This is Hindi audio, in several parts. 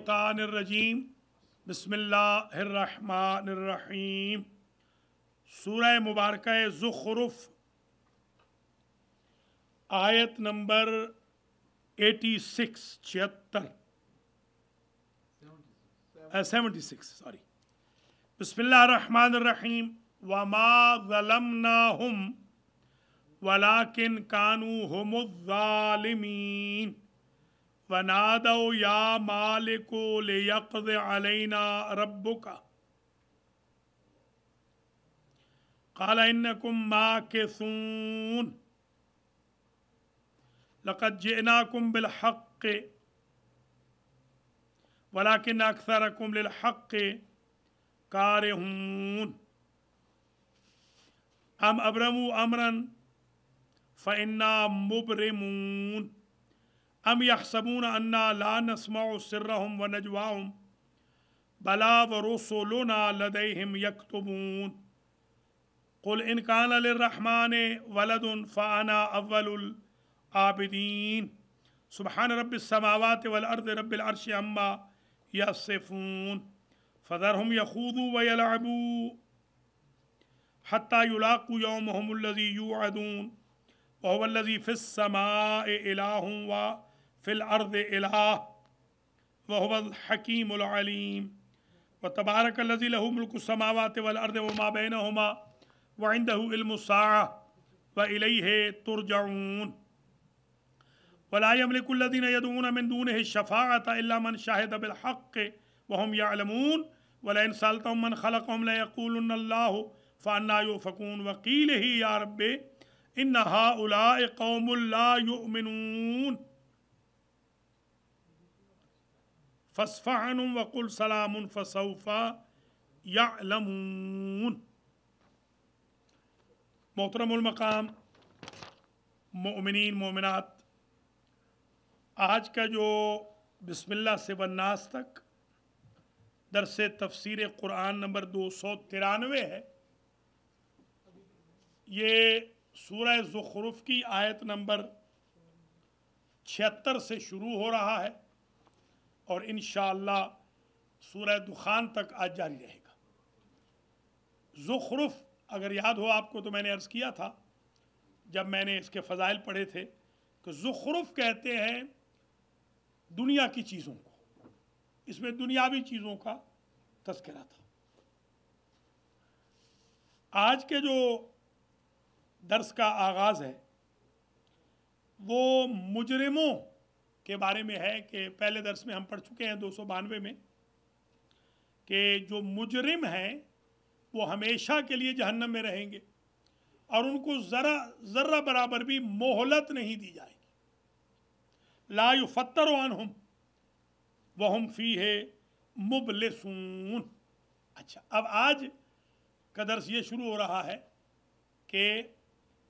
शैतानरजीम बसमीम सूरह मुबारक ज़ुखरुफ आयत नंबर 86 छिहत्तर सेवेंटी सिक्स सॉरी बसमीम वमा ज़लमना हम वलाकिन कानू हम ालमीन فنادوا يا مالك ليقض علينا ربك قال إنكم ماكثون لقد جئناكم بالحق ولكن أكثركم للحق كارهون أم أبرموا أمرا فإنا مبرمون अम यकसबून अन्ना ला नसमा सर्रहम व नजवाम बला व रोसोलोना लदम यकतबून कुल इनकान रहमान वलदन फ़ाना अव्वल आबिदीन सुबहान रब समावत वलअर्द रबलरश अम्मा यसफ़ून हम यखूदू वलबू हती युलाकू यौम हमल्लजी यूदून वहवल्लजी फ़िसमा इलाहम वा फ़िल अर्द इला वहबल हकीमलीम व तबारक लजी लहू मुल्क समावत वल अर्द वमा बैन हमा वंदसा व इलही तुरजाऊन वलायमलिकुल्लिन यदून अमिनदून शफ़ात मन शाहिद बिलहक़ वहम यालमून वलन सालतमन फ़ाना फ़कून वकील ही यारब इन हा उला कौमल्ला फ़सफ़ान वकुल सलाम फ़सौफ़ा यालमून मोहतरमकाम मोमिन मोमिनत आज का जो बसमिल्ला से वन्नास तक दरस तफ़सर कुरान नंबर दो सौ तिरानवे है ये सूर्य ज़ुखरुफ़ की आयत नंबर छिहत्तर से शुरू हो रहा है और इन सूरह दुखान तक आज जारी रहेगा ज़ुखरुफ अगर याद हो आपको तो मैंने अर्ज़ किया था जब मैंने इसके फ़जाइल पढ़े थे कि ज़ुखरुफ कहते हैं दुनिया की चीज़ों को इसमें दुनियावी चीज़ों का तस्करा था आज के जो दर्स का आगाज़ है वो मुजरमों के बारे में है कि पहले दर्श में हम पढ़ चुके हैं दो में कि जो मुजरिम हैं वो हमेशा के लिए जहन्नम में रहेंगे और उनको ज़रा ज़र्रा बराबर भी मोहलत नहीं दी जाएगी लायु फतर हम वह हम फी है मुबलसून अच्छा अब आज का दर्स ये शुरू हो रहा है कि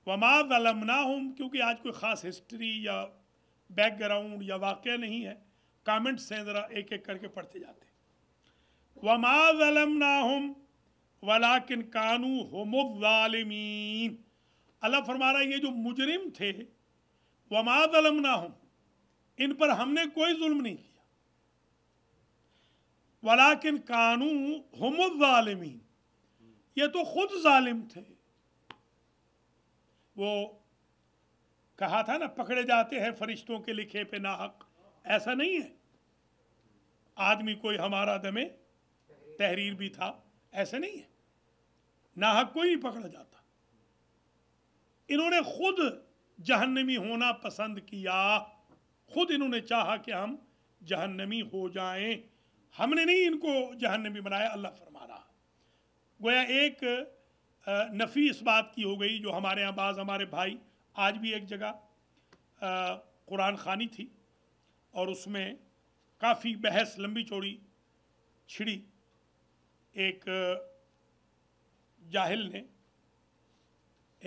वमा वलमना हम क्योंकि आज कोई ख़ास हिस्ट्री या बैकग्राउंड या वाक़ नहीं है कमेंट्स हैं ज़रा एक एक करके पढ़ते जाते वमा ज़लम ना हम वलाकिन कानू होमोजालमीन अल्लाह फरमा रहा ये जो मुजरिम थे वमा ज़लम ना हम इन पर हमने कोई जुल्म नहीं किया वलाकिन कानू होमोजालमीन ये तो खुद जालिम थे वो कहा था ना पकड़े जाते हैं फरिश्तों के लिखे पे ना हक ऐसा नहीं है आदमी कोई हमारा दमे तहरीर भी था ऐसा नहीं है ना हक कोई नहीं पकड़ा जाता इन्होंने खुद जहन्नमी होना पसंद किया खुद इन्होंने चाहा कि हम जहन्नमी हो जाएं हमने नहीं इनको जहन्नमी बनाया अल्लाह फरमा रहा गोया एक नफ़ी इस बात की हो गई जो हमारे यहाँ बाज़ हमारे भाई आज भी एक जगह कुरान खानी थी और उसमें काफ़ी बहस लंबी चौड़ी छिड़ी एक जाहिल ने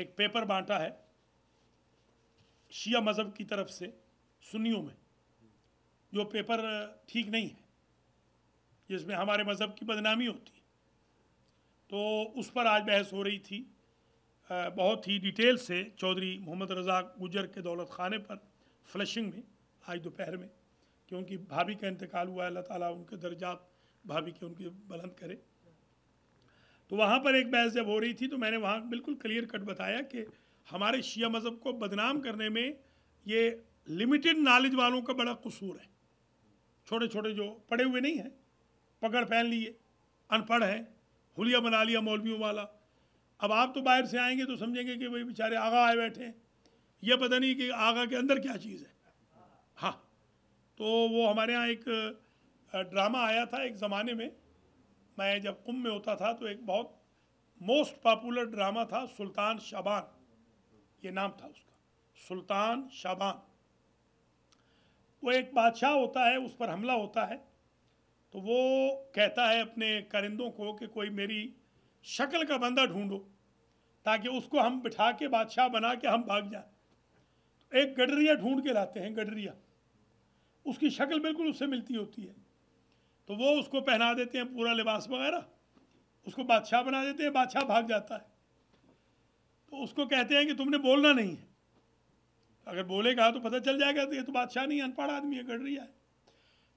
एक पेपर बांटा है शिया मज़हब की तरफ से सुन्नियों में जो पेपर ठीक नहीं है जिसमें हमारे मज़हब की बदनामी होती है तो उस पर आज बहस हो रही थी बहुत ही डिटेल से चौधरी मोहम्मद रज़ा गुजर के दौलत खाने पर फ्लशिंग में आज दोपहर में क्योंकि भाभी का इंतकाल हुआ अल्लाह ताला उनके दर्जात भाभी के उनके बुलंद करे तो वहाँ पर एक बहस जब हो रही थी तो मैंने वहाँ बिल्कुल क्लियर कट बताया कि हमारे शिया मज़हब को बदनाम करने में ये लिमिटेड नॉलेज वालों का बड़ा कसूर है छोटे छोटे जो पढ़े हुए नहीं हैं पकड़ पहन लिए अनपढ़ हैं हुलिया बना लिया मौलवियों वाला अब आप तो बाहर से आएंगे तो समझेंगे कि भाई बेचारे आगा आए बैठे हैं ये पता नहीं कि आगा के अंदर क्या चीज़ है हाँ तो वो हमारे यहाँ एक ड्रामा आया था एक ज़माने में मैं जब कुंभ में होता था तो एक बहुत मोस्ट पॉपुलर ड्रामा था सुल्तान शाबान ये नाम था उसका सुल्तान शाबान वो एक बादशाह होता है उस पर हमला होता है तो वो कहता है अपने करिंदों को कि कोई मेरी शक्ल का बंदा ढूंढो ताकि उसको हम बिठा के बादशाह बना के हम भाग जाए तो एक गडरिया ढूंढ के लाते हैं गडरिया उसकी शक्ल बिल्कुल उससे मिलती होती है तो वो उसको पहना देते हैं पूरा लिबास वगैरह उसको बादशाह बना देते हैं बादशाह भाग जाता है तो उसको कहते हैं कि तुमने बोलना नहीं है अगर बोलेगा तो पता चल जाएगा तो ये तो बादशाह नहीं अनपढ़ आदमी है गडरिया है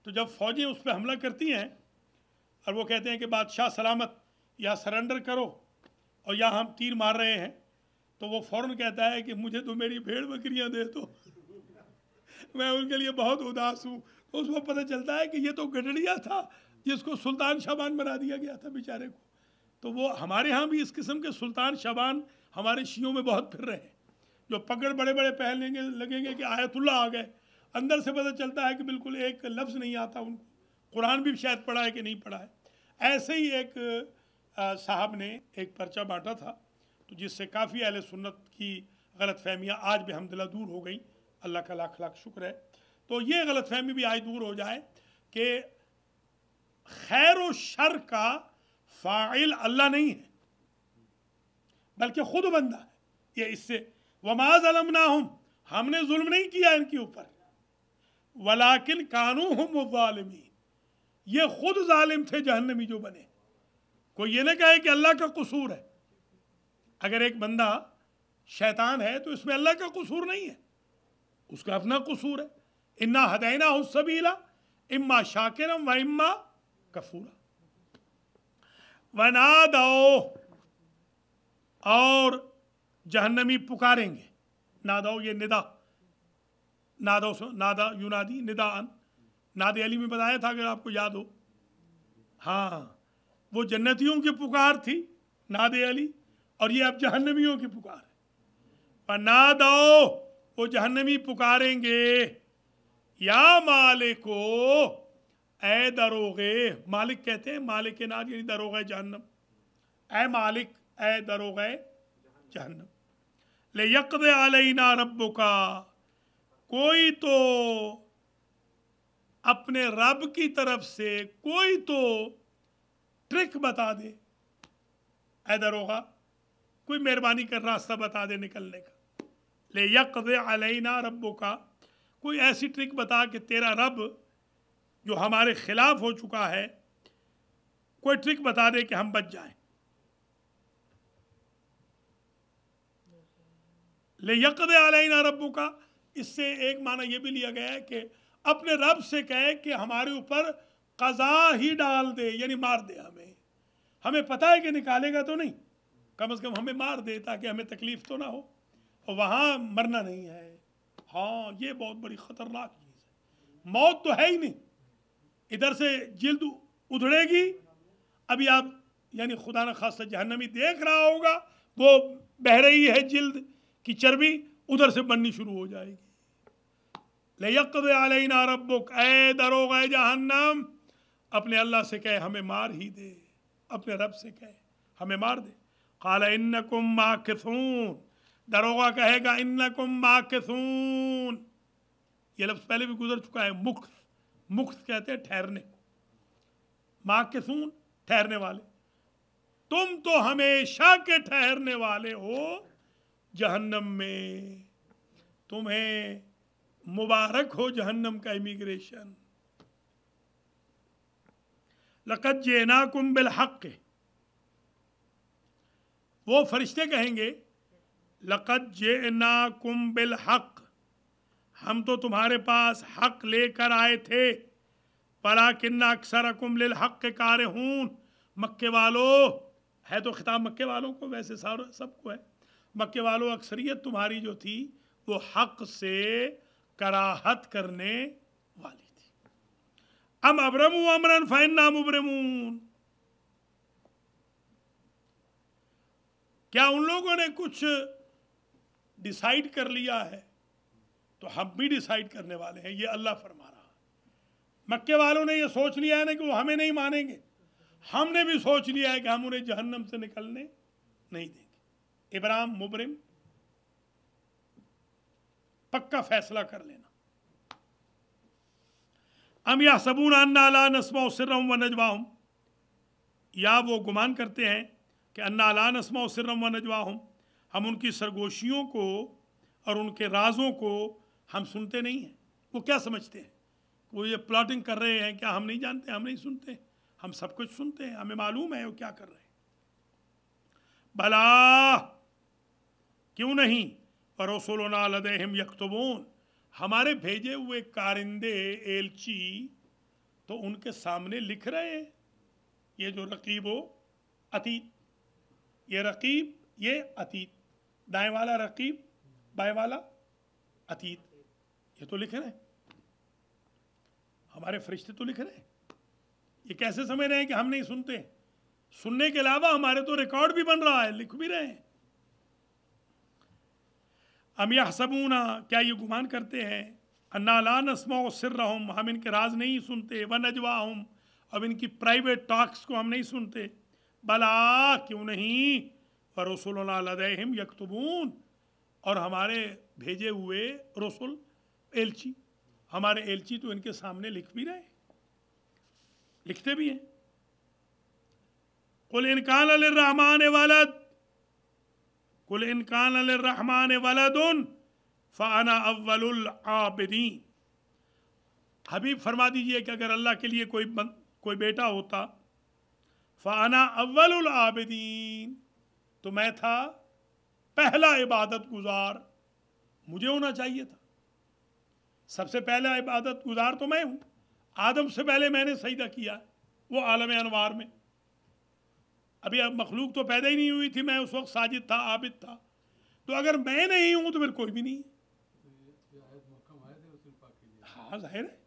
तो जब फौजें उस पर हमला करती हैं और वो कहते हैं कि बादशाह सलामत या सरेंडर करो और या हम तीर मार रहे हैं तो वो फ़ौरन कहता है कि मुझे तो मेरी भेड़ बकरियां दे दो मैं उनके लिए बहुत उदास हूँ तो उसमें पता चलता है कि ये तो गडड़िया था जिसको सुल्तान शाबान बना दिया गया था बेचारे को तो वो हमारे यहाँ भी इस किस्म के सुल्तान शाबान हमारे शियों में बहुत फिर रहे हैं जो पकड़ बड़े बड़े पहनेंगे लगेंगे कि आयतुल्ला आ गए अंदर से पता चलता है कि बिल्कुल एक लफ्ज़ नहीं आता उनको कुरान भी शायद पढ़ा है कि नहीं पढ़ा है ऐसे ही एक साहब ने एक पर्चा बांटा था तो जिससे काफ़ी अहल सुन्नत की गलत फहमियाँ आज भी हमदिला दूर हो गई अल्लाह का लाख लाख शुक्र है तो ये गलत फहमी भी आज दूर हो जाए कि खैर व शर का फ़ाइल अल्लाह नहीं है बल्कि खुद बंदा है ये इससे वमाज अलम ना हम हमने जुल्म नहीं किया इनके ऊपर वलाकिन कानू हम वालमी ये खुद जालिम थे जहन्नमी जो बने कोई ये ना कहे कि अल्लाह का कसूर है अगर एक बंदा शैतान है तो इसमें अल्लाह का कसूर नहीं है उसका अपना कसूर है इन्ना हदैना सबीला इम्मा शाकिरम व इम्मा कफूरा वना दो और जहन्नमी पुकारेंगे नादाओ ये निदा नादो नादा यूनादी निदा अन नादे अली में बताया था अगर आपको याद हो हाँ वो जन्नतियों की पुकार थी नाद अली और ये अब जहन्नमियों की पुकार है ना दो वो जहन्नमी पुकारेंगे या मालिको ए दरोगे मालिक कहते हैं मालिक के नाज यानी दरोगा जहन्नम ए मालिक ए दरोगे जहन्नम ले यकद ना रब का कोई तो अपने रब की तरफ से कोई तो ट्रिक बता दे ऐदर होगा कोई मेहरबानी कर रास्ता बता दे निकलने का ले यक अलैना रब्बो का कोई ऐसी ट्रिक बता कि तेरा रब जो हमारे खिलाफ हो चुका है कोई ट्रिक बता दे कि हम बच जाए ले यकद अलैना रबों का इससे एक माना यह भी लिया गया है कि अपने रब से कहे कि हमारे ऊपर कज़ा ही डाल दे यानी मार दे हमें हमें पता है कि निकालेगा तो नहीं कम से कम हमें मार दे ताकि हमें तकलीफ तो ना हो और वहाँ मरना नहीं है हाँ ये बहुत बड़ी ख़तरनाक चीज़ है मौत तो है ही नहीं इधर से जिल्द उधड़ेगी अभी आप यानी खुदा न खास जहनमी देख रहा होगा वो बह रही है जिल्द की चर्बी उधर से बननी शुरू हो जाएगी लयकद आलना रबुक ए दरोगा जहन्नम अपने अल्लाह से कहे हमें मार ही दे अपने रब से कहे हमें मार दे काला इन कुम माखसून दरोगा कहेगा इन कुम माखसून ये लफ्ज़ पहले भी गुजर चुका है मुख्स मुख्स कहते हैं ठहरने को माखसून ठहरने वाले तुम तो हमेशा के ठहरने वाले हो जहन्नम में तुम्हें मुबारक हो जहन्नम का इमिग्रेशन लकत जेना कुम बिल हक वो फरिश्ते कहेंगे लकत जेना कुम बिल हक हम तो तुम्हारे पास हक लेकर आए थे पला किन्ना अक्सर अकुम लिल हक के कार हूं मक्के वालों है तो खिताब मक्के वालों को वैसे सार सबको है मक्के वालों अक्सरियत तुम्हारी जो थी वो हक से कराहत करने वाली أم أبرموا أمرا فإنا مبرمون क्या उन लोगों ने कुछ डिसाइड कर लिया है तो हम भी डिसाइड करने वाले हैं ये अल्लाह फरमा रहा मक्के वालों ने ये सोच लिया है ना कि वो हमें नहीं मानेंगे हमने भी सोच लिया है कि हम उन्हें जहन्नम से निकलने नहीं देंगे इब्राहिम मुबरम पक्का फैसला कर लेना हम या सबून अला नस्मा सिरम व नजवाहम या वो गुमान करते हैं कि अन्ना अला नस्मा सिरम व नजवा हम उनकी सरगोशियों को और उनके राजों को हम सुनते नहीं हैं वो क्या समझते हैं वो ये प्लॉटिंग कर रहे हैं क्या हम नहीं जानते हम नहीं सुनते हम सब कुछ सुनते हैं हमें मालूम है वो क्या कर रहे हैं भला क्यों नहीं परोसोलोना लदे हिम यकतबोन हमारे भेजे हुए कारिंदे एलची तो उनके सामने लिख रहे हैं ये जो रकीब हो अतीत ये रकीब ये अतीत दाएं वाला रकीब बाएं वाला अतीत ये तो लिख रहे हैं हमारे फरिश्ते तो लिख रहे हैं ये कैसे समझ रहे हैं कि हम नहीं सुनते सुनने के अलावा हमारे तो रिकॉर्ड भी बन रहा है लिख भी रहे हैं हम यह सबूना क्या ये गुमान करते हैं अन्नाला नस्मा सिर हम हम इनके राज नहीं सुनते व नजवा हम अब इनकी प्राइवेट टॉक्स को हम नहीं सुनते भला क्यों नहीं पर रसुल्लाम यकतबून और हमारे भेजे हुए रसुल एलची हमारे एलची तो इनके सामने लिख भी रहे लिखते भी हैं कुल इनकान रहमान वालद कुल इनकान रहमान वलदुन फ़ाना अव्वलआबदीन हबीब फरमा दीजिए कि अगर अल्लाह के लिए कोई बन, कोई बेटा होता फ़ाना अव्वल आबिदीन तो मैं था पहला इबादत गुजार मुझे होना चाहिए था सबसे पहला इबादत गुजार तो मैं हूँ आदम से पहले मैंने सजदा किया वो आलम अनवार में अभी अब मखलूक तो पैदा ही नहीं हुई थी मैं उस वक्त साजिद था आबिद था तो अगर मैं नहीं हूँ तो फिर कोई भी नहीं हाँ जाहिर है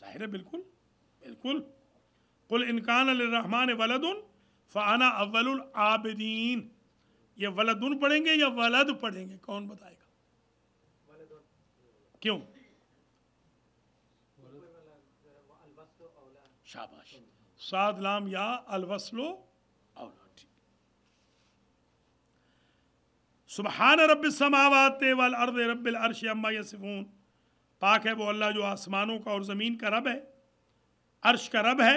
जाहिर है बिल्कुल बिल्कुल कुल इनकान रहमान वलदन फ़ाना अव्वल आबदीन ये वलदन पढ़ेंगे या वलद पढ़ेंगे कौन बताएगा क्यों शाबाश साद लाम या अलवसलो सुबहान रब समावाते वाल अर्द रबिल अर्श अम्मा यसिफून पाक है वो अल्लाह जो आसमानों का और ज़मीन का रब है अर्श का रब है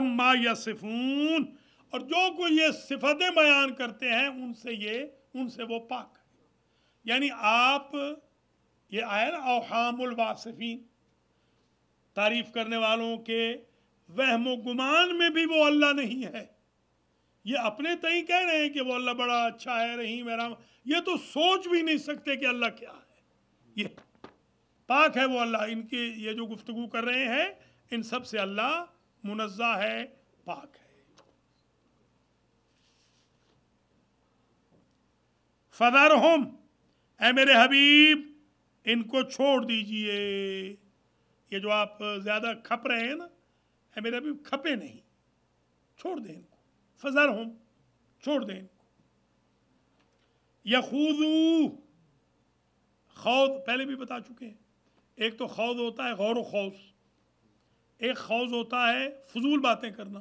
अम्मा यसिफून और जो कोई ये सिफतें बयान करते हैं उनसे ये उनसे वो पाक है यानी आप ये आए ना अवहामुलवासफ़ी तारीफ़ करने वालों के वहम गुमान में भी वो अल्लाह नहीं है ये अपने तय तो कह रहे हैं कि वो अल्लाह बड़ा अच्छा है रही मेरा ये तो सोच भी नहीं सकते कि अल्लाह क्या है ये पाक है वो अल्लाह इनके ये जो गुफ्तु कर रहे हैं इन सब से अल्लाह मुनज़ा है पाक है फदार होम ए मेरे हबीब इनको छोड़ दीजिए ये जो आप ज़्यादा खप रहे हैं ना ए मेरे हबीब खपे नहीं छोड़ दें फजर हों छोड़ दें यखूजू खौज पहले भी बता चुके हैं एक तो खौज होता है गौर खौज एक खौज होता है फजूल बातें करना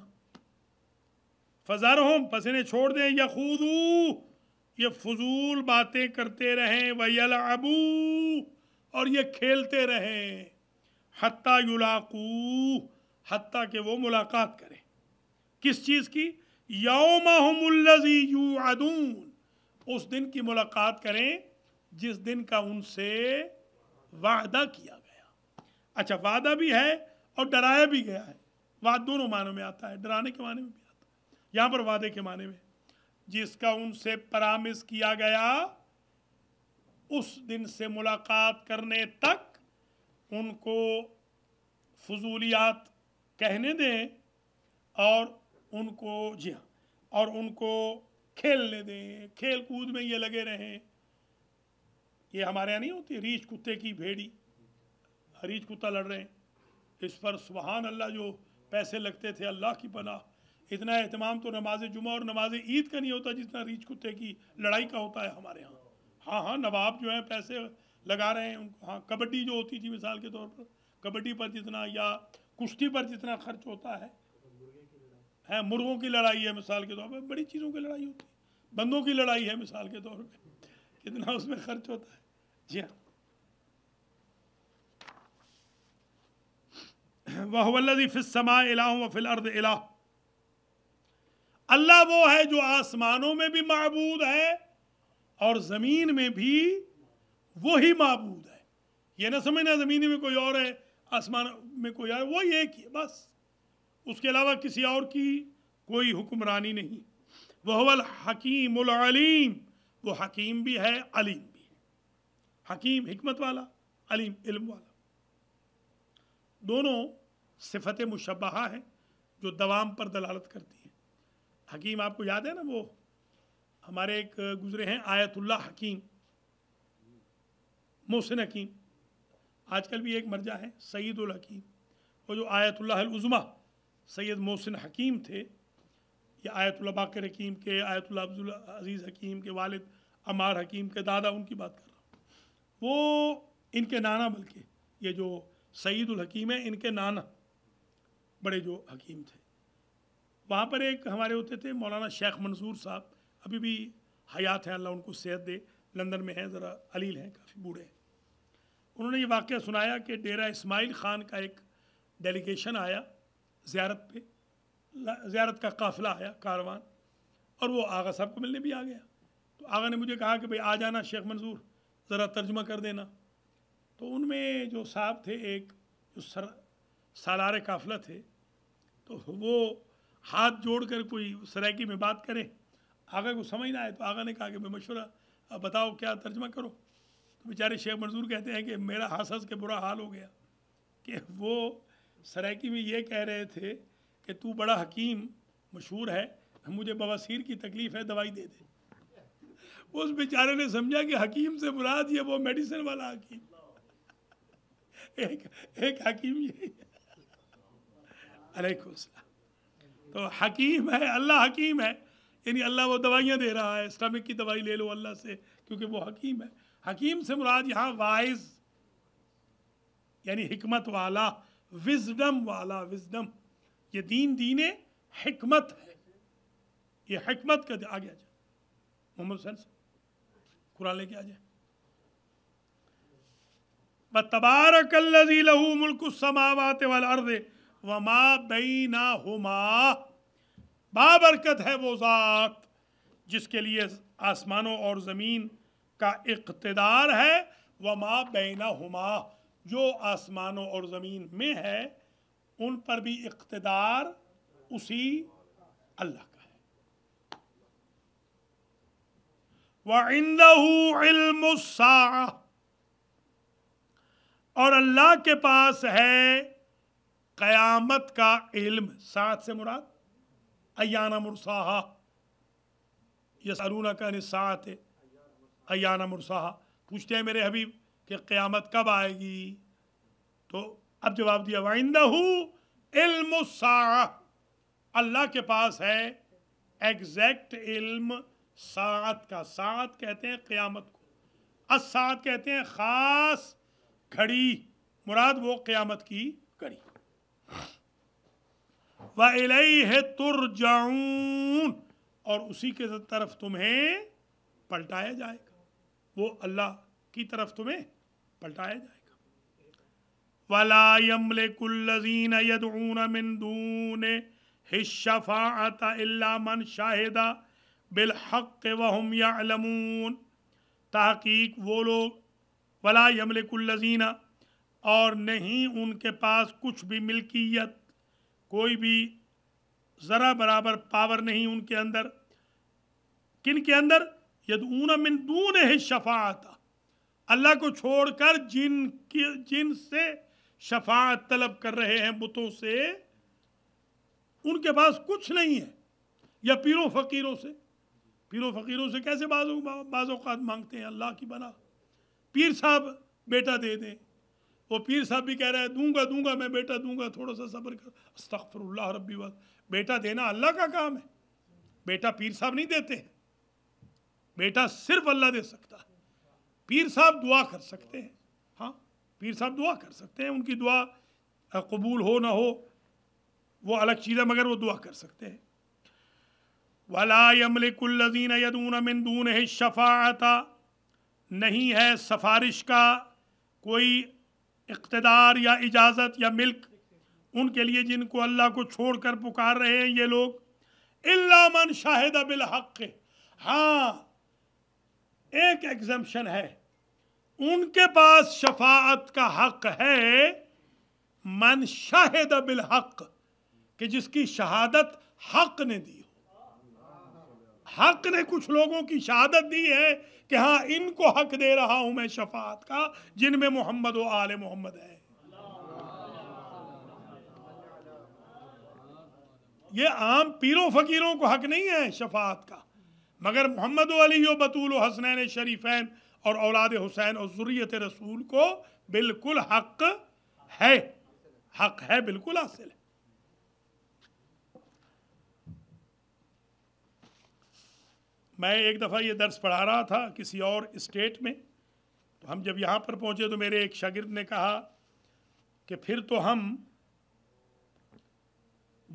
फजर होम बस छोड़ दें यखूजू ये फजूल बातें करते रहें वल अबू और ये खेलते रहें हती युलाकू हती के वो मुलाकात करें किस चीज़ की यौमहमुल्लजी उस दिन की मुलाकात करें जिस दिन का उनसे वादा किया गया अच्छा वादा भी है और डराया भी गया है वाद दोनों मानों में आता है डराने के माने में भी आता है यहाँ पर वादे के माने में जिसका उनसे परामिस किया गया उस दिन से मुलाकात करने तक उनको फजूलियात कहने दें और उनको जी हाँ और उनको खेलने दें खेल कूद में ये लगे रहें ये हमारे यहाँ नहीं होती रीछ कुत्ते की भेड़ी रीछ कुत्ता लड़ रहे हैं इस पर सुबहान अल्लाह जो पैसे लगते थे अल्लाह की पनाह इतना अहतमाम तो नमाज जुमा और नमाज ईद का नहीं होता जितना रीछ कुत्ते की लड़ाई का होता है हमारे यहाँ हाँ हाँ नवाब जो हैं पैसे लगा रहे हैं उनको हाँ कबड्डी जो होती थी मिसाल के तौर पर कबड्डी पर जितना या कुश्ती पर जितना खर्च होता है है मुर्गों की लड़ाई है मिसाल के तौर पर बड़ी चीज़ों की लड़ाई होती है बंदों की लड़ाई है मिसाल के तौर पर कितना उसमें खर्च होता है जी हाँ वहवल्लि फिसमा इलाह व फिल अर्द इलाह अल्लाह वो है जो आसमानों में भी मबूद है और ज़मीन में भी वो ही मबूद है ये ना समझना ज़मीन में कोई और है आसमान में कोई और वो एक ही बस उसके अलावा किसी और की कोई हुक्मरानी नहीं वहवल हकीम अलीम वो हकीम भी है अलीम भी है हकीम हमत वाला अलीम इल्म वाला दोनों सिफत मुशबहा है जो दवाम पर दलालत करती है हकीम आपको याद है ना वो हमारे एक गुजरे हैं आयतुल्ला हकीम मोहसिन हकीम आजकल भी एक मर्जा है सईदुल हकीम वो जो आयतुल्ला उज़मा सैयद मोहसिन हकीम थे या आयतुल्ला बाकर हकीम के आयतुल्ला अब्दुल अजीज़ हकीम के वालिद अमार हकीम के दादा उनकी बात कर रहा हूँ वो इनके नाना बल्कि ये जो सईदुल हकीम है इनके नाना बड़े जो हकीम थे वहाँ पर एक हमारे होते थे मौलाना शेख मंसूर साहब अभी भी हयात हैं अल्लाह उनको सेहत दे लंदन में हैं ज़रा अलील हैं काफ़ी बूढ़े हैं उन्होंने ये वाक़ सुनाया कि डेरा इस्माइल ख़ान का एक डेलीगेशन आया ज़्यारत पे ज़्यारत का काफिला आया कारवान और वो आगा साहब को मिलने भी आ गया तो आगा ने मुझे कहा कि भाई आ जाना शेख मंजूर ज़रा तर्जमा कर देना तो उनमें जो साहब थे एक जो सर सालार काफिला थे तो वो हाथ जोड़ कर कोई सरायकी में बात करें आगा को समझ ना आए तो आगा ने कहा कि मैं मशवरा बताओ क्या तर्जमा करो तो बेचारे शेख मंजूर कहते हैं कि मेरा हंस हंस के बुरा हाल हो गया कि वो सराकी में ये कह रहे थे कि तू बड़ा हकीम मशहूर है मुझे बवासीर की तकलीफ़ है दवाई दे दे उस बेचारे ने समझा कि हकीम से मुराद ये वो मेडिसिन वाला हकीम एक एक हकीम ये अलैकुम तो हकीम है अल्लाह हकीम है यानी अल्लाह वो दवाइयाँ दे रहा है स्टमक की दवाई ले लो अल्लाह से क्योंकि वो हकीम है हकीम से मुराद यहाँ वाइज यानी हमत वाला विजडम वाला विजडम ये दीन दीने हमत है ये हमत का आगे आ जाए मोहम्मद हुसैन से कुरान लेके आ जाए तबारक लहू मुल्क समावात वाल अर्द वमा बीना हुमा बाबरकत है वो ज़ात जिसके लिए आसमानों और ज़मीन का इकतदार है वमा बीना हुमा जो आसमानों और ज़मीन में है उन पर भी इकतदार उसी अल्लाह का है वंदा और अल्लाह के पास है क़यामत का इल्म सात से मुराद अयाना मुरसाहा यह सरूना का निसात अयाना मुरसाहा पूछते हैं मेरे हबीब कि क़यामत कब आएगी तो अब जवाब दिया वाइंदा इल्म अल्लाह के पास है एग्जैक्ट इल्म सात का सात कहते हैं क़यामत को असात कहते हैं ख़ास घड़ी मुराद वो क़यामत की घड़ी व इलई है तुरजाऊन और उसी के तरफ तुम्हें पलटाया जाएगा वो अल्लाह की तरफ तुम्हें पलटाया जाएगा वला यमले कुल्लजीन यदून मिन दून हिशफ़ात मन शाहिदा बिलहक वहम यालमून तहकीक वो लोग वला यमले कुल्लजीना और नहीं उनके पास कुछ भी मिल्कियत कोई भी ज़रा बराबर पावर नहीं उनके अंदर किन के अंदर यदून मिन दून है शफाता अल्लाह को छोड़कर जिन जिन से शफात तलब कर रहे हैं बुतों से उनके पास कुछ नहीं है या पीरों फ़कीरों से पीरों फ़कीरों से कैसे बाजू बाज़ात मांगते हैं अल्लाह की बना पीर साहब बेटा दे दें वो पीर साहब भी कह रहा है दूंगा दूंगा मैं बेटा दूंगा थोड़ा सा सब्र कर अस्तफर रबी वाल बेटा देना अल्लाह का काम है बेटा पीर साहब नहीं देते बेटा सिर्फ अल्लाह दे सकता है पीर साहब दुआ कर सकते हैं हाँ पीर साहब दुआ कर सकते हैं उनकी दुआ कबूल हो ना हो वो अलग चीज़ है मगर वो दुआ कर सकते हैं वला यमलिकुल्लजीन यदून मिंदून है शफाता नहीं है सफारिश का कोई इकतदार या इजाज़त या मिल्क उनके लिए जिनको अल्लाह को छोड़ कर पुकार रहे हैं ये लोग इल्लामन शाहिद बिल हक़ हाँ एक एग्जम्पन है उनके पास शफात का हक है मन शाहिद बिल हक कि जिसकी शहादत हक ने दी हो हक ने कुछ लोगों की शहादत दी है कि हाँ इनको हक दे रहा हूं मैं शफात का जिनमें मोहम्मद व आल मोहम्मद है ये आम पीरों फकीरों को हक नहीं है शफात का मगर मोहम्मद अली बतूल हसनैन शरीफैन और औलाद हुसैन और ज़ुरीत रसूल को बिल्कुल हक है हक है बिल्कुल हासिल है मैं एक दफ़ा ये दर्स पढ़ा रहा था किसी और स्टेट में तो हम जब यहाँ पर पहुँचे तो मेरे एक शागिर्द ने कहा कि फिर तो हम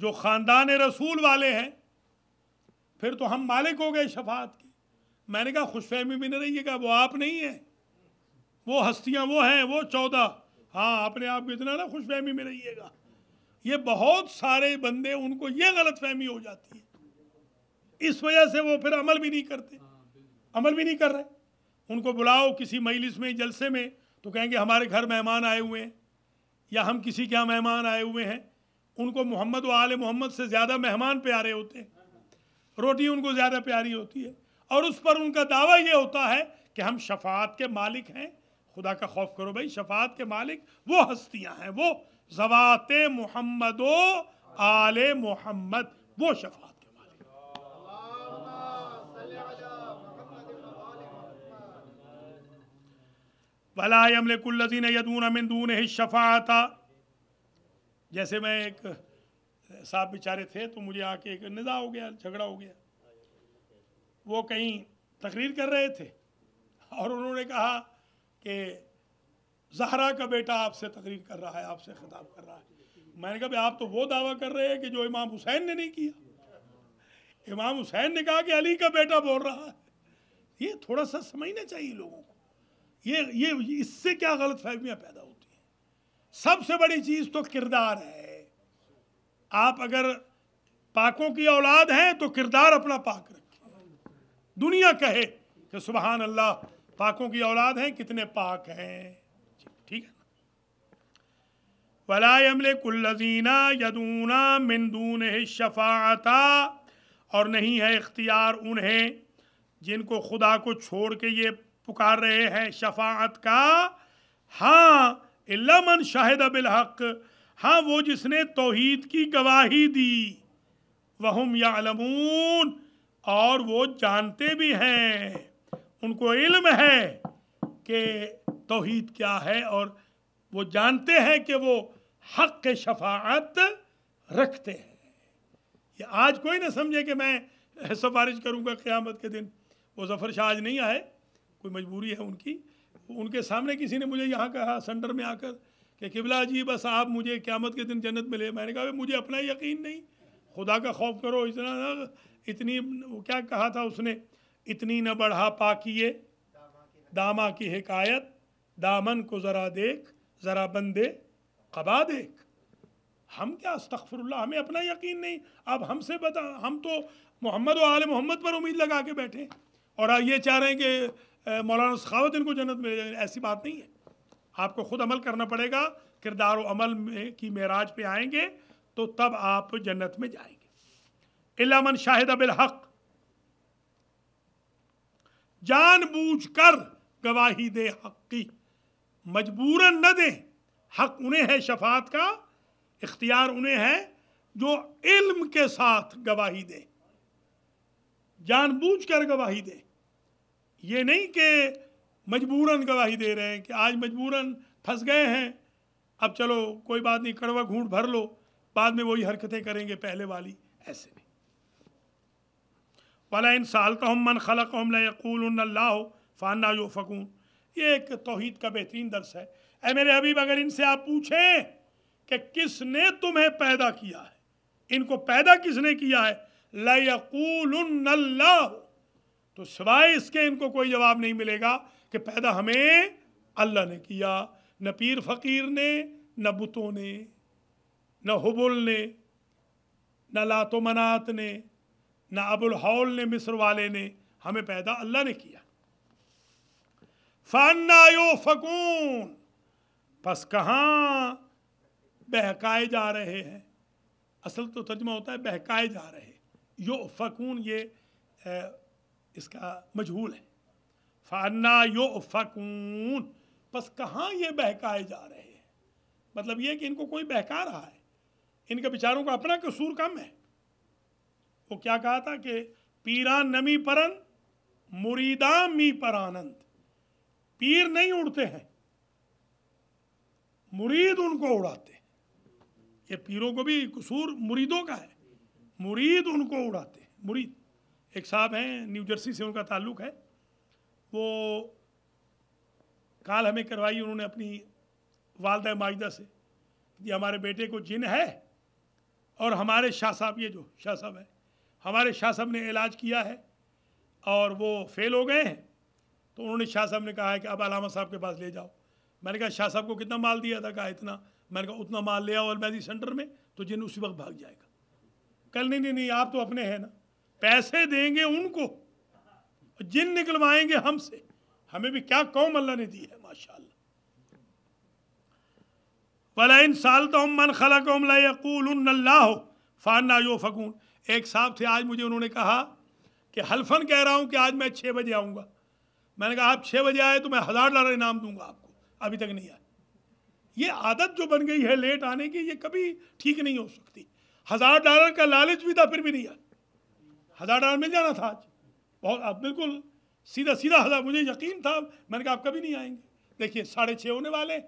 जो ख़ानदान रसूल वाले हैं फिर तो हम मालिक हो गए शफात के मैंने कहा खुश फहमी में न रहिएगा वो आप नहीं है वो हस्तियाँ वो हैं वो चौदह हाँ अपने आप इतना ना खुश फहमी में रहिएगा ये बहुत सारे बंदे उनको ये गलत फहमी हो जाती है इस वजह से वो फिर अमल भी नहीं करते अमल भी नहीं कर रहे उनको बुलाओ किसी मजलिस में जलसे में तो कहेंगे हमारे घर मेहमान आए हुए हैं या हम किसी के यहाँ मेहमान आए हुए हैं उनको मोहम्मद व आल मोहम्मद से ज़्यादा मेहमान प्यारे होते हैं रोटी उनको ज़्यादा प्यारी होती है और उस पर उनका दावा यह होता है कि हम शफात के मालिक हैं खुदा का खौफ करो भाई शफात के मालिक वो हस्तियां हैं वो जवात मोहम्मद आल मोहम्मद वो शफात के मालिक वलायमकुल्लिन यदून ही शफाता जैसे मैं एक साहब बेचारे थे तो मुझे आके एक निज़ा हो गया झगड़ा हो गया वो कहीं तकरीर कर रहे थे और उन्होंने कहा कि जहरा का बेटा आपसे तकरीर कर रहा है आपसे खिताब कर रहा है मैंने कहा आप तो वो दावा कर रहे हैं कि जो इमाम हुसैन ने नहीं किया इमाम हुसैन ने कहा कि अली का बेटा बोल रहा है ये थोड़ा सा समझना चाहिए लोगों को ये ये इससे क्या गलत फहमियाँ पैदा होती हैं सबसे बड़ी चीज़ तो किरदार है आप अगर पाकों की औलाद हैं तो किरदार अपना पाक दुनिया कहे कि सुबहान अल्लाह पाकों की औलाद हैं कितने पाक हैं ठीक है वलायमले कुल्लजीना यदूना मिंदून शफाता और नहीं है इख्तियार उन्हें जिनको खुदा को छोड़ के ये पुकार रहे हैं शफात का हाँ इलामन शाहिद हक हाँ वो जिसने तोहीद की गवाही दी वहम अलमून और वो जानते भी हैं उनको इल्म है कि तोहीद क्या है और वो जानते हैं कि वो हक के शफात रखते हैं ये आज कोई ना समझे कि मैं सिफारिश करूँगा क़्यामत के दिन वो जफ़र शाह आज नहीं आए कोई मजबूरी है उनकी उनके सामने किसी ने मुझे यहाँ कहा सेंटर में आकर कि किबला जी बस आप मुझे क़्यामत के दिन जन्नत मिले मैंने कहा मुझे अपना यकीन नहीं खुदा का खौफ करो इतना ना इतनी वो क्या कहा था उसने इतनी न बढ़ा पा किए दामा की हिकायत दामन को ज़रा देख ज़रा बंदे कबा देख हम क्या अस्तफरल्ला हमें अपना यकीन नहीं अब हमसे बता हम तो मोहम्मद और आल मोहम्मद पर उम्मीद लगा के बैठे और ये चाह रहे हैं कि मौलाना सखावत इनको जन्नत मिले ऐसी बात नहीं है आपको खुद अमल करना पड़ेगा किरदार अमल में की मेराज पे आएंगे तो तब आप जन्नत में जाएंगे इलामन शाहिद अबिल हक जान बूझ कर गवाही दे हक की मजबूरन न दे हक उन्हें है शफात का इख्तियार उन्हें है जो इल्म के साथ गवाही जान जानबूझ कर गवाही दे ये नहीं कि मजबूरन गवाही दे रहे हैं कि आज मजबूरन फंस गए हैं अब चलो कोई बात नहीं कड़वा घूंट भर लो बाद में वही हरकतें करेंगे पहले वाली ऐसे नहीं वाला इन तो हम मन खलक हम लकूल अल्लाह फ़ाना यो फ़कून ये एक तोहद का बेहतरीन दर्श है ए मेरे हबीब अगर इनसे आप पूछें कि किसने तुम्हें पैदा किया है इनको पैदा किसने किया है लकूल अल्लाह तो सिवाय इसके इनको कोई जवाब नहीं मिलेगा कि पैदा हमें अल्लाह ने किया न पीर फ़कीर ने न बुतों ने न हुबुल ने न लातो मनात ने न अबुल हौल ने मिस्र वाले ने हमें पैदा अल्लाह ने किया फाना यो फकून बस कहाँ बहकाए जा रहे हैं असल तो तर्जमा होता है बहकाए जा रहे हैं यो फकून ये ए, इसका मजहूल है फाना यो फकून बस कहाँ ये बहकाए जा रहे हैं मतलब ये कि इनको कोई बहका रहा है इनके विचारों का अपना कसूर कम है वो क्या कहा था कि पीरा नमी परन मुरीदा मी पर आनंद पीर नहीं उड़ते हैं मुरीद उनको उड़ाते हैं ये पीरों को भी कसूर मुरीदों का है मुरीद उनको उड़ाते हैं मुरीद एक साहब हैं न्यूजर्सी से उनका ताल्लुक है वो काल हमें करवाई उन्होंने अपनी वालदा माजदा से कि हमारे बेटे को जिन है और हमारे शाह साहब ये जो शाह साहब हैं हमारे शाह साहब ने इलाज किया है और वो फेल हो गए हैं तो उन्होंने शाह साहब ने कहा है कि अब अलामा साहब के पास ले जाओ मैंने कहा शाह साहब को कितना माल दिया था कहा इतना मैंने कहा उतना माल ले आओ अलमैदी सेंटर में तो जिन उसी वक्त भाग जाएगा कल नहीं नहीं नहीं आप तो अपने हैं ना पैसे देंगे उनको जिन निकलवाएंगे हमसे हमें भी क्या कौम अल्लाह ने दी है माशा वाला इन साल तो हम मन खला को फाना यो फकून एक साहब थे आज मुझे उन्होंने कहा कि हल्फन कह रहा हूँ कि आज मैं छः बजे आऊँगा मैंने कहा आप छः बजे आए तो मैं हज़ार डॉलर इनाम दूंगा आपको अभी तक नहीं आए ये आदत जो बन गई है लेट आने की ये कभी ठीक नहीं हो सकती हज़ार डॉलर का लालच भी था फिर भी नहीं आया हज़ार डॉलर मिल जाना था आज बहुत आप बिल्कुल सीधा सीधा हज़ार मुझे यकीन था मैंने कहा आप कभी नहीं आएंगे देखिए साढ़े छः होने वाले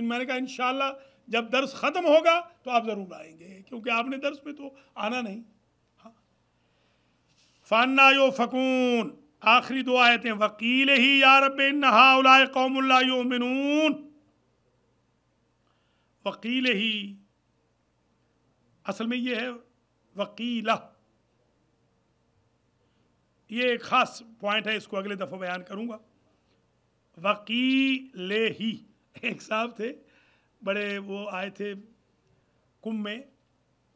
मैंने कहा इन जब दर्स ख़त्म होगा तो आप ज़रूर आएंगे क्योंकि आपने दर्स में तो आना नहीं हाँ। फ़ाना यो फ़कून आखिरी दो आयतें वकील ही यारब नहा कौमुल्ला वकील ही असल में ये है वकीला ये एक ख़ास पॉइंट है इसको अगले दफ़ा बयान करूँगा वकील ही एक साहब थे बड़े वो आए थे कुंभ में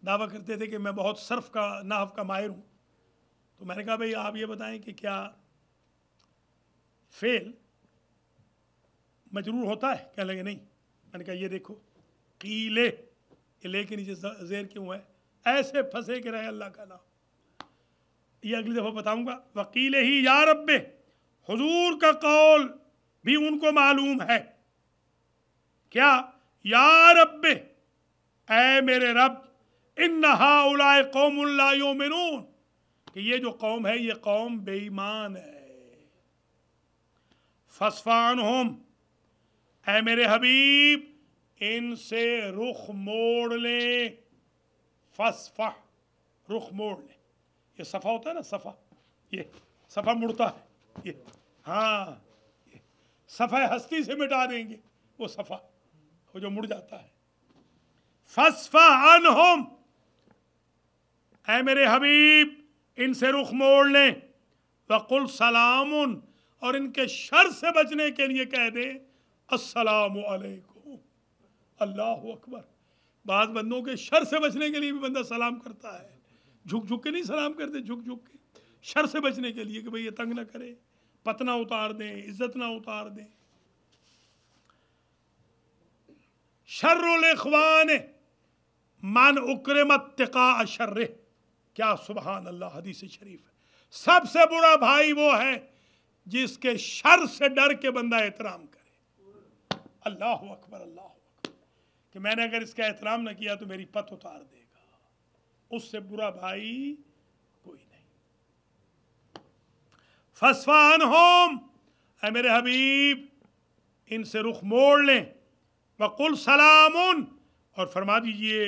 दावा करते थे कि मैं बहुत सर्फ का नाव का माहिर हूँ तो मैंने कहा भाई आप ये बताएं कि क्या फेल मजरूर होता है कह लगे नहीं मैंने कहा ये देखो कीले ले के नीचे जेर क्यों है ऐसे फंसे के रहे अल्लाह का नाम ये अगली दफ़ा बताऊंगा वकील ही या रब्बे हुजूर का कौल भी उनको मालूम है क्या या रब ए मेरे रब इन नहा उलाए मिनून कि ये जो कौम है ये कौम बेईमान है फसफान होम ए मेरे हबीब इनसे रुख मोड़ लें फसफा रुख मोड़ ले ये सफ़ा होता है ना सफ़ा ये सफ़ा मुड़ता है ये हाँ ये सफ़ा हस्ती से मिटा देंगे वो सफ़ा वो जो मुड़ जाता है फसफा होम ऐ मेरे हबीब इनसे रुख मोड़ लें वकुल सलाम और इनके शर से बचने के लिए कह दे असलकुम अल्लाह अकबर बाद बंदों के शर से बचने के लिए भी बंदा सलाम करता है झुक झुक के नहीं सलाम करते झुक झुक के शर से बचने के लिए कि भाई ये तंग ना करे पतना उतार दें इज्जत ना उतार दें शर्रखवान मान उक्रमत तिका शर्र क्या सुबहान अल्लाह हदीस शरीफ है सबसे बुरा भाई वो है जिसके शर से डर के बंदा एहतराम करे अल्लाह अकबर अल्लाह अकबर कि मैंने अगर इसका एहतराम ना किया तो मेरी पत उतार देगा उससे बुरा भाई कोई नहीं फसफान होम अरे मेरे हबीब इनसे रुख मोड़ लें वकुल सलाम और फरमा दीजिए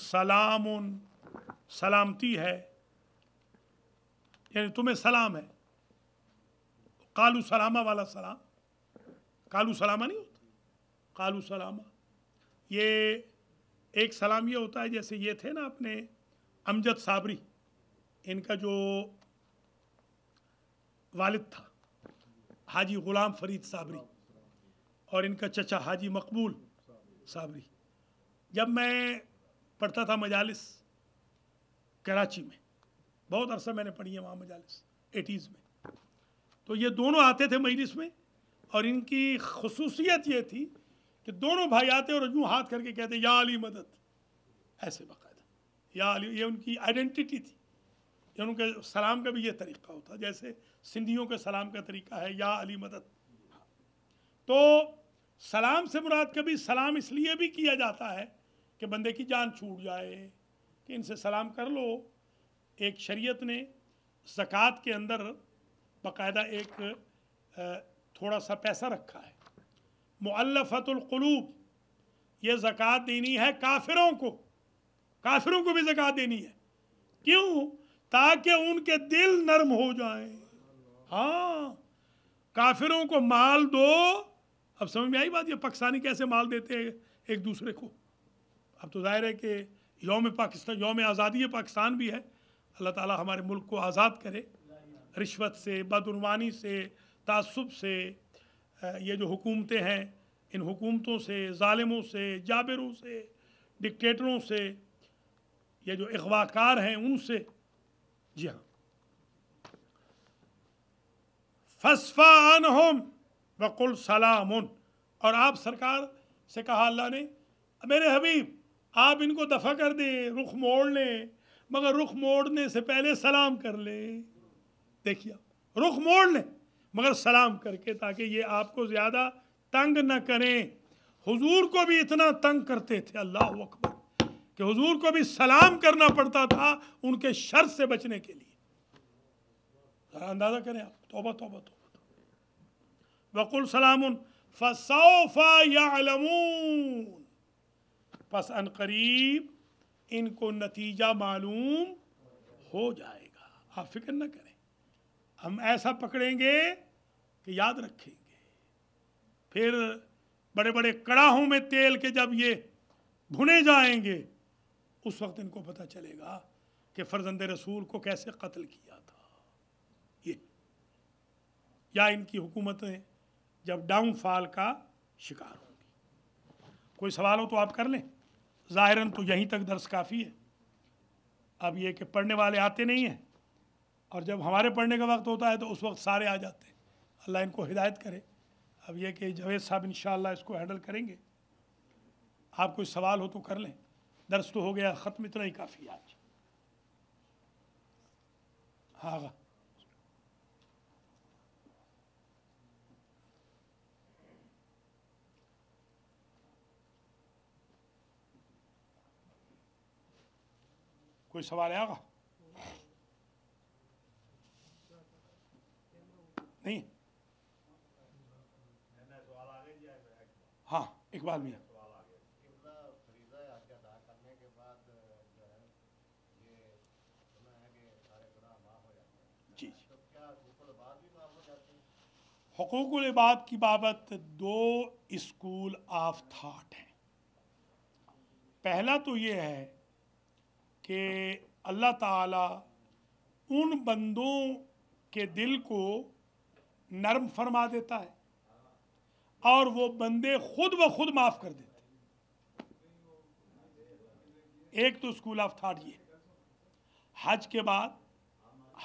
सलाम सलामती है यानी तुम्हें सलाम है कालू सलामा वाला सलाम कालू सलामा नहीं होता कालू सलामा ये एक सलाम ये होता है जैसे ये थे ना अपने अमजद साबरी इनका जो वालिद था हाजी ग़ुलाम फरीद साबरी और इनका चचा हाजी मकबूल साबरी जब मैं पढ़ता था मजालस कराची में बहुत अरसा मैंने पढ़ी है वहाँ मजालस एटीज़ में तो ये दोनों आते थे मजलिस में और इनकी खसूसियत ये थी कि दोनों भाई आते और यूँ हाथ करके कहते या अली मदद ऐसे बाकायदा या अली ये उनकी आइडेंटिटी थी ये उनके सलाम का भी ये तरीका होता जैसे सिंधियों के सलाम का तरीका है या अली मदद हाँ। तो सलाम से मुराद कभी सलाम इसलिए भी किया जाता है कि बंदे की जान छूट जाए कि इनसे सलाम कर लो एक शरीयत ने ज़क़़त के अंदर बाकायदा एक थोड़ा सा पैसा रखा है मुअल्लफ़तुलक़लूब ये ज़क़़त देनी है काफिरों को काफिरों को भी ज़क़़त देनी है क्यों ताकि उनके दिल नरम हो जाएं हाँ काफिरों को माल दो अब समझ में आई बात ये पाकिस्तानी कैसे माल देते हैं एक दूसरे को अब तो जाहिर है कि योम पाकिस्तान योम आज़ादी पाकिस्तान भी है अल्लाह ताला हमारे मुल्क को आज़ाद करे रिश्वत से बदनवानी से तसब से ये जो हुकूमतें हैं इन हुकूमतों से ालिमों से जाबरों से डिक्टेटरों से ये जो अगवाकार हैं उनसे जी हाँ अन होम वकुल सलाम और आप सरकार से कहा अल्लाह ने मेरे हबीब आप इनको दफ़ा कर दें रुख मोड़ लें मगर रुख मोड़ने से पहले सलाम कर लें देखिए रुख मोड़ लें मगर सलाम करके ताकि ये आपको ज़्यादा तंग न करें हुजूर को भी इतना तंग करते थे अल्लाह अकबर कि हुजूर को भी सलाम करना पड़ता था उनके शर से बचने के लिए ज़रा अंदाज़ा करें आप तोबा तोबा तो वकुल सलाम फ़सौफ़ा बस अन करीब इनको नतीजा मालूम हो जाएगा आप फिक्र न करें हम ऐसा पकड़ेंगे कि याद रखेंगे फिर बड़े बड़े कड़ाहों में तेल के जब ये भुने जाएंगे उस वक्त इनको पता चलेगा कि फ़र्जंद रसूल को कैसे कत्ल किया था ये या इनकी हुकूमतें जब डाउनफॉल का शिकार होंगी कोई सवाल हो तो आप कर लें ज़ाहिरन तो यहीं तक दर्स काफ़ी है अब ये कि पढ़ने वाले आते नहीं हैं और जब हमारे पढ़ने का वक्त होता है तो उस वक्त सारे आ जाते हैं अल्लाह इनको हिदायत करे अब यह कि जवेद साहब इन इसको हैंडल करेंगे आप कोई सवाल हो तो कर लें दर्स तो हो गया ख़त्म इतना ही काफ़ी आज हाँ, हाँ। कोई सवाल है आगा नहीं हाँ इकबाल मियाँ हकूक़ुल इबाद की बाबत दो स्कूल ऑफ थाट हैं पहला तो ये है कि अल्लाह ताला उन बंदों के दिल को नरम फरमा देता है और वो बंदे खुद ब खुद माफ़ कर देते एक तो स्कूल ऑफ थाट ये हज के बाद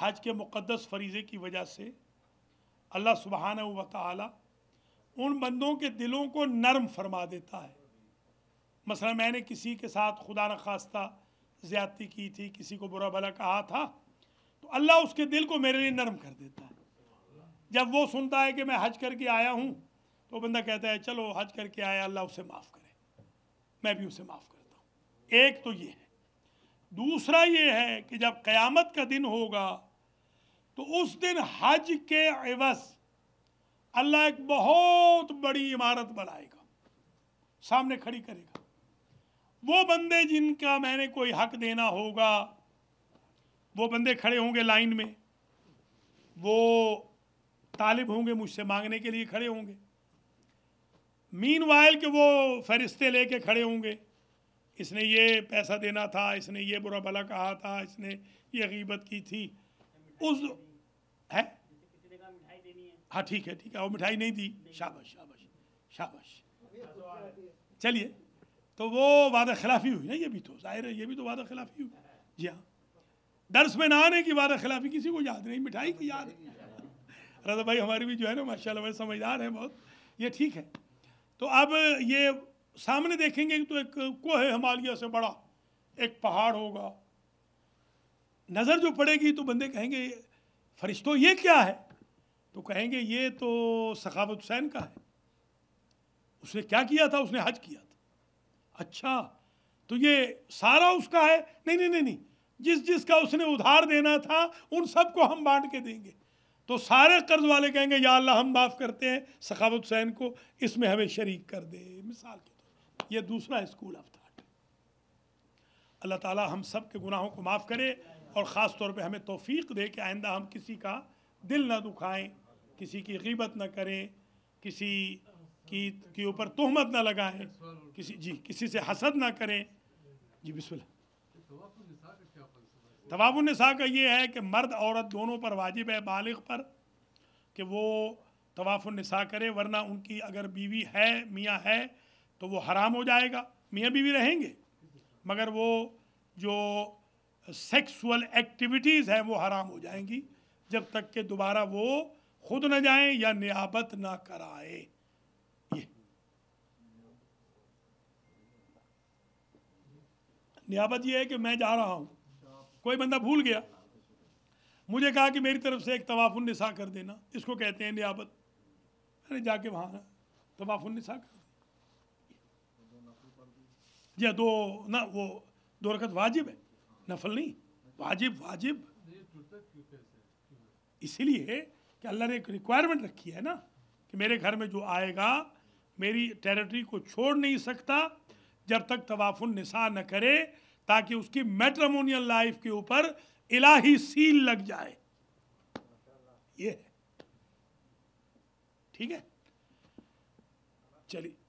हज के मुक़दस फरीज़े की वजह से अल्लाह सुबहान व उन बंदों के दिलों को नरम फरमा देता है मसला मैंने किसी के साथ खुदा न खास्ता ज़्यादती की थी किसी को बुरा भला कहा था तो अल्लाह उसके दिल को मेरे लिए नरम कर देता है जब वो सुनता है कि मैं हज करके आया हूँ तो बंदा कहता है चलो हज करके आया अल्लाह उसे माफ़ करे मैं भी उसे माफ़ करता हूँ एक तो ये है दूसरा ये है कि जब क़यामत का दिन होगा तो उस दिन हज के अवस अल्लाह एक बहुत बड़ी इमारत बनाएगा सामने खड़ी करेगा वो बंदे जिनका मैंने कोई हक देना होगा वो बंदे खड़े होंगे लाइन में वो तालिब होंगे मुझसे मांगने के लिए खड़े होंगे मीन वायल के वो फरिश्ते लेके खड़े होंगे इसने ये पैसा देना था इसने ये बुरा भला कहा था इसने ये गीबत की थी उस है हाँ ठीक है ठीक है वो मिठाई नहीं दी शाबाश शाबाश शाबाश चलिए तो वो वादा खिलाफी हुई ना ये भी तो जाहिर है ये भी तो वादा खिलाफी हुई जी हाँ दर्श में ना आने की वादा खिलाफी किसी को याद नहीं मिठाई की याद रजा भाई हमारी भी जो है ना माशा बड़े समझदार हैं बहुत ये ठीक है तो अब ये सामने देखेंगे तो एक कोह है हिमालय से बड़ा एक पहाड़ होगा नज़र जो पड़ेगी तो बंदे कहेंगे फरिश्तों ये क्या है तो कहेंगे ये तो सखावत हुसैन का है उसने क्या किया था उसने हज किया था अच्छा तो ये सारा उसका है नहीं नहीं नहीं नहीं जिस जिसका उसने उधार देना था उन सबको हम बांट के देंगे तो सारे कर्ज वाले कहेंगे या अल्लाह हम माफ़ करते हैं सखावत हुसैन को इसमें हमें शरीक कर दे मिसाल के तौर तो। यह दूसरा स्कूल ऑफ थाट अल्लाह ताला हम सब के गुनाहों को माफ़ करे और ख़ास तौर पे हमें तोफ़ी दे कि आइंदा हम किसी का दिल ना दुखाएं किसी की गीबत ना करें किसी की के ऊपर तोहमत ना लगाए किसी जी किसी से हसद ना करें जी बिस्मिल्लाह तवाब नसा का ये है कि मर्द औरत दोनों पर वाजिब है बालिग पर कि वो तवाफ़ नसा करे वरना उनकी अगर बीवी है मियाँ है तो वो हराम हो जाएगा मियाँ बीवी रहेंगे मगर वो जो सेक्सुअल एक्टिविटीज़ हैं वो हराम हो जाएंगी जब तक कि दोबारा वो खुद न जाएं या नियाबत ना कराएं नियाबत यह है कि मैं जा रहा हूँ कोई बंदा भूल गया मुझे कहा कि मेरी तरफ से एक तवाफुन निशा कर देना इसको कहते हैं नियाबत अरे जाके वहाँ तवाफुन निशा कर या दो ना वो दो रकत वाजिब है नफल नहीं वाजिब वाजिब इसीलिए कि अल्लाह ने एक रिक्वायरमेंट रखी है ना कि मेरे घर में जो आएगा मेरी टेरिटरी को छोड़ नहीं सकता जब तक तवाफुन निशा न करे ताकि उसकी मेट्रमोनियल लाइफ के ऊपर इलाही सील लग जाए ये है ठीक है चलिए तो,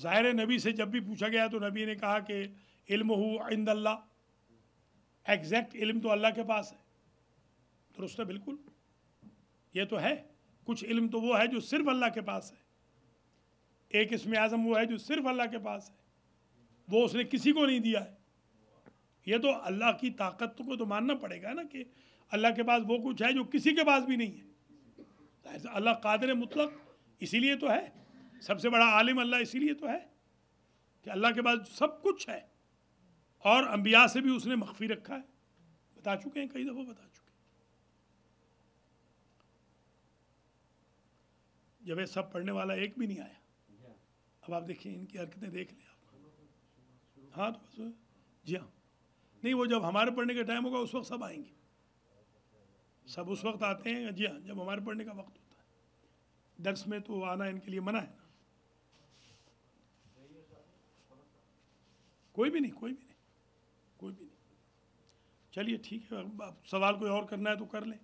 ज़ाहिर नबी से जब भी पूछा गया तो नबी ने कहा कि इल्म हु इंदल्ला एग्जैक्ट इल्म तो अल्लाह के पास है दुरुस्त है बिल्कुल ये तो है कुछ इल्म तो वो है जो सिर्फ अल्लाह के पास है एक इसमें आज़म वो है जो सिर्फ अल्लाह के पास है वो उसने किसी को नहीं दिया है ये तो अल्लाह की ताकत को तो मानना पड़ेगा ना कि अल्लाह के पास वो कुछ है जो किसी के पास भी नहीं है अल्लाह कादर मुतलक इसीलिए तो है सबसे बड़ा आलिम अल्लाह इसीलिए तो है कि अल्लाह के पास सब कुछ है और अम्बिया से भी उसने मख्फी रखा है बता चुके हैं कई दफ़ा बता चुके जब यह सब पढ़ने वाला एक भी नहीं आया अब आप देखिए इनकी हरकतें देख लें आप हाँ तो बस जी हाँ नहीं वो जब हमारे पढ़ने का टाइम होगा उस वक्त सब आएंगे सब उस वक्त आते हैं जी हाँ जब हमारे पढ़ने का वक्त होता है दर्स में तो आना इनके लिए मना है ना कोई भी नहीं कोई भी कोई भी नहीं चलिए ठीक है अब सवाल कोई और करना है तो कर लें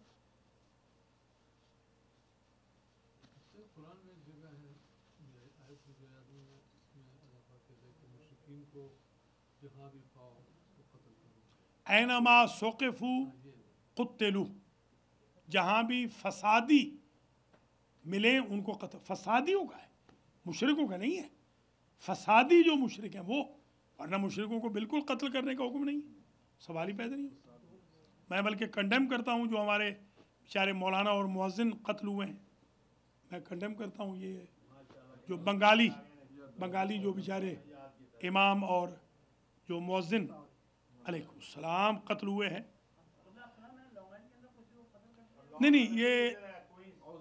ऐनमा शोकफू कुत्तलू जहाँ भी फसादी मिले उनको कत फसादियों का है मुशरकों का नहीं है फसादी जो मुशरक हैं वो वरना मुशरकों को बिल्कुल कत्ल करने का हुक्म नहीं सवाल ही पैदा नहीं मैं बल्कि कंडेम करता हूँ जो हमारे बेचारे मौलाना और मुआजिन कत्ल हुए हैं मैं कंडेम करता हूँ ये जो बंगाली बंगाली जो बेचारे इमाम और जो मुजिन सलाम कत्ल हुए हैं नहीं नहीं ये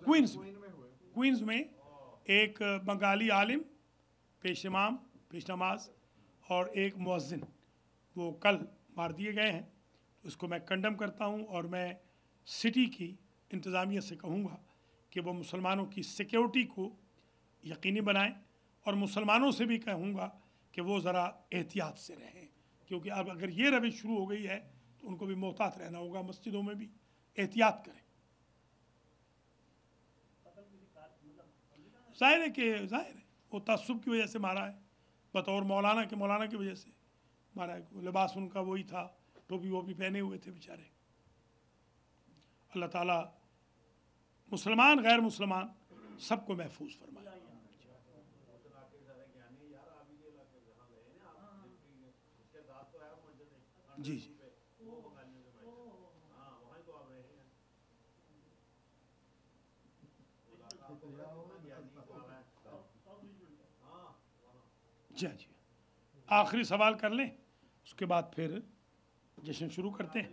क्वींस में क्वींस में एक बंगाली आलिम पेश इमाम पेश नमाज़ और एक मौजिन वो कल मार दिए गए हैं उसको मैं कंडम करता हूँ और मैं सिटी की इंतज़ामिया से कहूँगा कि वो मुसलमानों की सिक्योरिटी को यकीनी बनाएं और मुसलमानों से भी कहूँगा कि वो ज़रा एहतियात से रहें क्योंकि अब अगर ये रविश शुरू हो गई है तो उनको भी मोहतात रहना होगा मस्जिदों में भी एहतियात करें जाहिर है कि जाहिर है वो तसब की वजह से मारा है बतौर मौलाना के मौलाना की वजह से मारा लिबास उनका वही था टोपी वोपी पहने हुए थे बेचारे अल्लाह ताला मुसलमान गैर मुसलमान सबको महफूज फरमाए जी जी जी जी आखिरी सवाल कर लें उसके बाद फिर जश्न शुरू करते हैं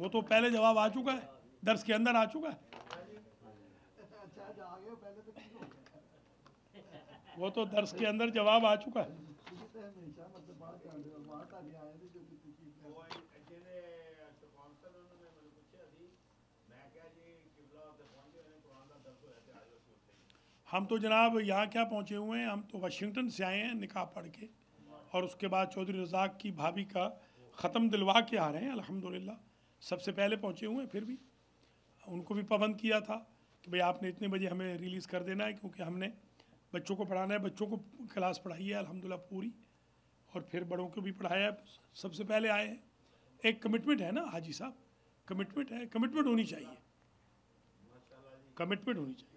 वो तो पहले जवाब आ चुका है दर्ज के अंदर आ चुका है वो तो दर्श के अंदर जवाब आ चुका है हम तो जनाब यहाँ क्या पहुँचे हुए हैं हम तो वाशिंगटन से आए हैं निकाह पढ़ के और उसके बाद चौधरी रजाक की भाभी का ख़त्म दिलवा के आ रहे हैं अल्हम्दुलिल्लाह सबसे पहले पहुँचे हुए हैं फिर भी उनको भी पाबंद किया था कि भाई आपने इतने बजे हमें रिलीज़ कर देना है क्योंकि हमने बच्चों को पढ़ाना है बच्चों को क्लास पढ़ाई है अलहमदिल्ला पूरी और फिर बड़ों को भी पढ़ाया है सबसे पहले आए हैं एक कमिटमेंट है ना हाजी साहब कमिटमेंट है कमिटमेंट होनी चाहिए कमिटमेंट होनी चाहिए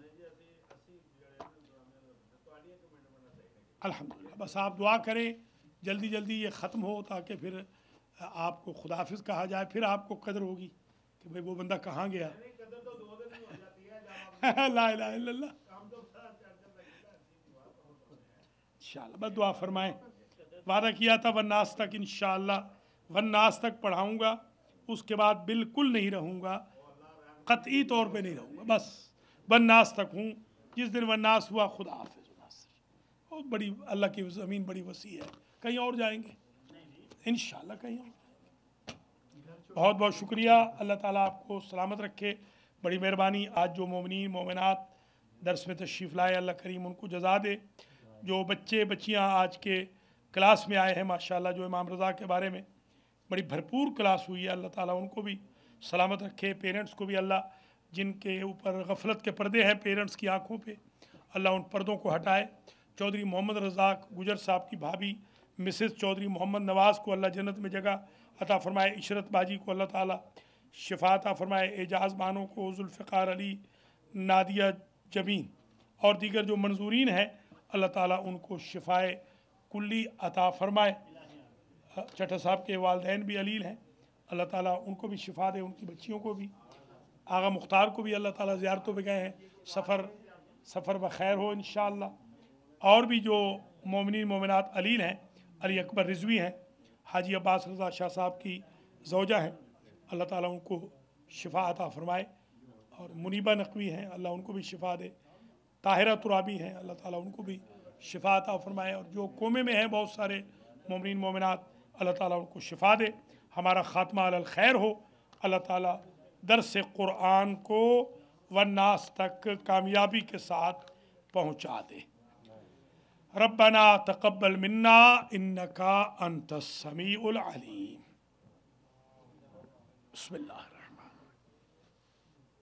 अल्हम्दुलिल्लाह बस आप दुआ करें जल्दी जल्दी ये ख़त्म हो ताकि फिर आपको खुदाफिज कहा जाए फिर आपको कदर होगी कि भाई वो बंदा कहाँ गया ला ला बस दुआ फरमाएं वादा किया था वन वन्नास तक वन वन्नास तक पढ़ाऊँगा उसके बाद बिल्कुल नहीं रहूँगा कतई तौर पे नहीं रहूँगा बस वन्नास तक हूँ जिस दिन वन्नास हुआ खुदाफिज बड़ी अल्लाह की ज़मीन बड़ी वसी है कहीं और जाएंगे इन कहीं और बहुत बहुत शुक्रिया अल्लाह ताला आपको सलामत रखे बड़ी मेहरबानी आज जो ममिन मोमिनत दरस में तशरीफ़ लाए अल्लाह करीम उनको जजा दे जो बच्चे बच्चियाँ आज के क्लास में आए हैं माशा जो इमाम रज़ा के बारे में बड़ी भरपूर क्लास हुई है अल्लाह ताली उनको भी सलामत रखे पेरेंट्स को भी अल्लाह जिनके ऊपर गफलत के पर्दे हैं पेरेंट्स की आँखों पर पे, अल्लाह उन पर्दों को हटाए चौधरी मोहम्मद रजाक गुजर साहब की भाभी मिसेस चौधरी मोहम्मद नवाज़ को अल्लाह जन्नत में जगह अता फ़रमाए इशरत बाजी को अल्लाह ताला अता फ़रमाए एजाज़ बानो को जुल्फ़ार अली नादिया जबीन और दीगर जो मंजूरीन हैं अल्लाह ताला उनको शिफाए कुल्ली अता फ़रमाए चटा साहब के वालदेन भी अलील हैं अल्लाह ताला उनको भी शिफा दे उनकी बच्चियों को भी आगा मुख्तार को भी अल्लाह ताला ज़्यारतों पर गए हैं सफ़र सफ़र बखैर हो इन और भी जो मोमिन मोमिनत अलील हैं अली अकबर रिजवी हैं हाजी अब्बास रजा शाह साहब की जोजा हैं अल्लाह ताला उनको शिफा अता फरमाए और मुनीबा नकवी हैं अल्लाह उनको भी शिफा दे ताहिरा तुराबी हैं अल्लाह ताला उनको भी शिफा अता फरमाए और जो कोमे में हैं बहुत सारे ममिन मोमिनत अल्लाह ताला उनको शिफा दे हमारा ख़ात्मा अल खैर हो अल्लाह ताला दर से क़ुरान को व तक कामयाबी के साथ पहुँचा दे ربنا تقبل منا انك انت السميع العليم بسم الله